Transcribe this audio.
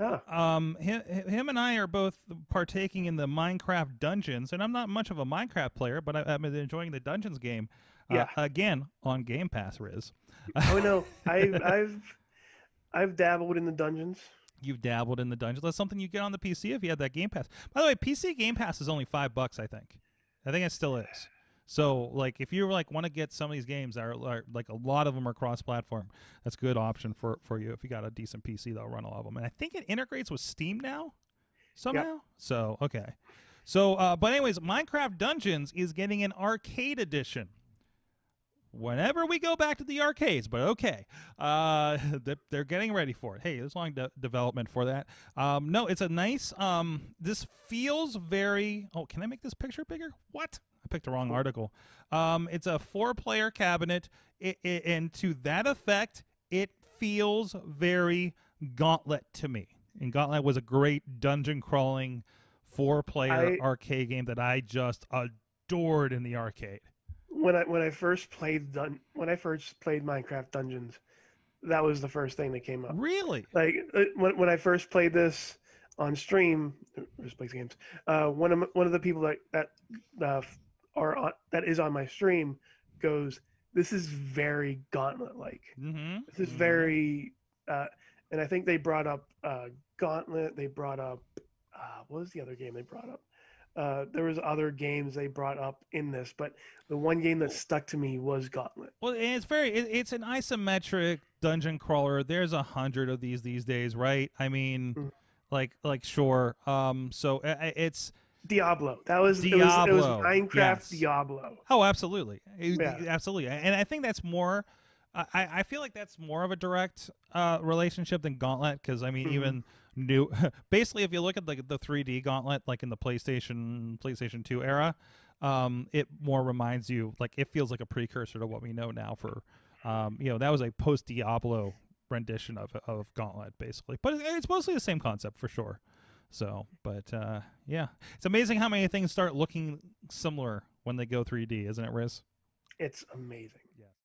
Huh. Um, him, him and I are both partaking in the Minecraft Dungeons, and I'm not much of a Minecraft player, but I, have been enjoying the Dungeons game. Uh, yeah. again on Game Pass, Riz. oh no, I, I've I've dabbled in the dungeons. You've dabbled in the dungeons. That's something you get on the PC if you have that Game Pass. By the way, PC Game Pass is only five bucks, I think. I think it still is. So like if you like want to get some of these games that are, are like a lot of them are cross-platform, that's a good option for for you if you got a decent PC. They'll run a lot of them, and I think it integrates with Steam now somehow. Yep. So okay, so uh, but anyways, Minecraft Dungeons is getting an arcade edition whenever we go back to the arcades. But okay, uh, they're getting ready for it. Hey, there's long de- development for that. Um, no, it's a nice. Um, this feels very. Oh, can I make this picture bigger? What? I picked the wrong article. Um, it's a four-player cabinet, it, it, and to that effect, it feels very Gauntlet to me. And Gauntlet was a great dungeon crawling four-player arcade game that I just adored in the arcade when I when I first played Dun- when I first played Minecraft Dungeons, that was the first thing that came up. Really? Like uh, when when I first played this on stream, just uh, plays games. Uh, one of one of the people that that uh, are on, that is on my stream goes, "This is very gauntlet like. Mm-hmm. This is mm-hmm. very." Uh, and I think they brought up uh, Gauntlet. They brought up what was the other game they brought up? Uh, there was other games they brought up in this, but the one game that stuck to me was Gauntlet. Well, it's very it, it's an isometric dungeon crawler. There's a hundred of these these days, right? I mean, mm-hmm. like like sure. Um, so it's Diablo. That was Diablo. It was, it was Minecraft yes. Diablo. Oh, absolutely, yeah. absolutely. And I think that's more I, I feel like that's more of a direct uh, relationship than Gauntlet because I mean mm-hmm. even new basically if you look at the the 3D Gauntlet like in the PlayStation PlayStation 2 era, um, it more reminds you like it feels like a precursor to what we know now for um, you know that was a post Diablo rendition of of Gauntlet basically, but it's mostly the same concept for sure. So, but uh, yeah, it's amazing how many things start looking similar when they go 3D, isn't it, Riz? It's amazing.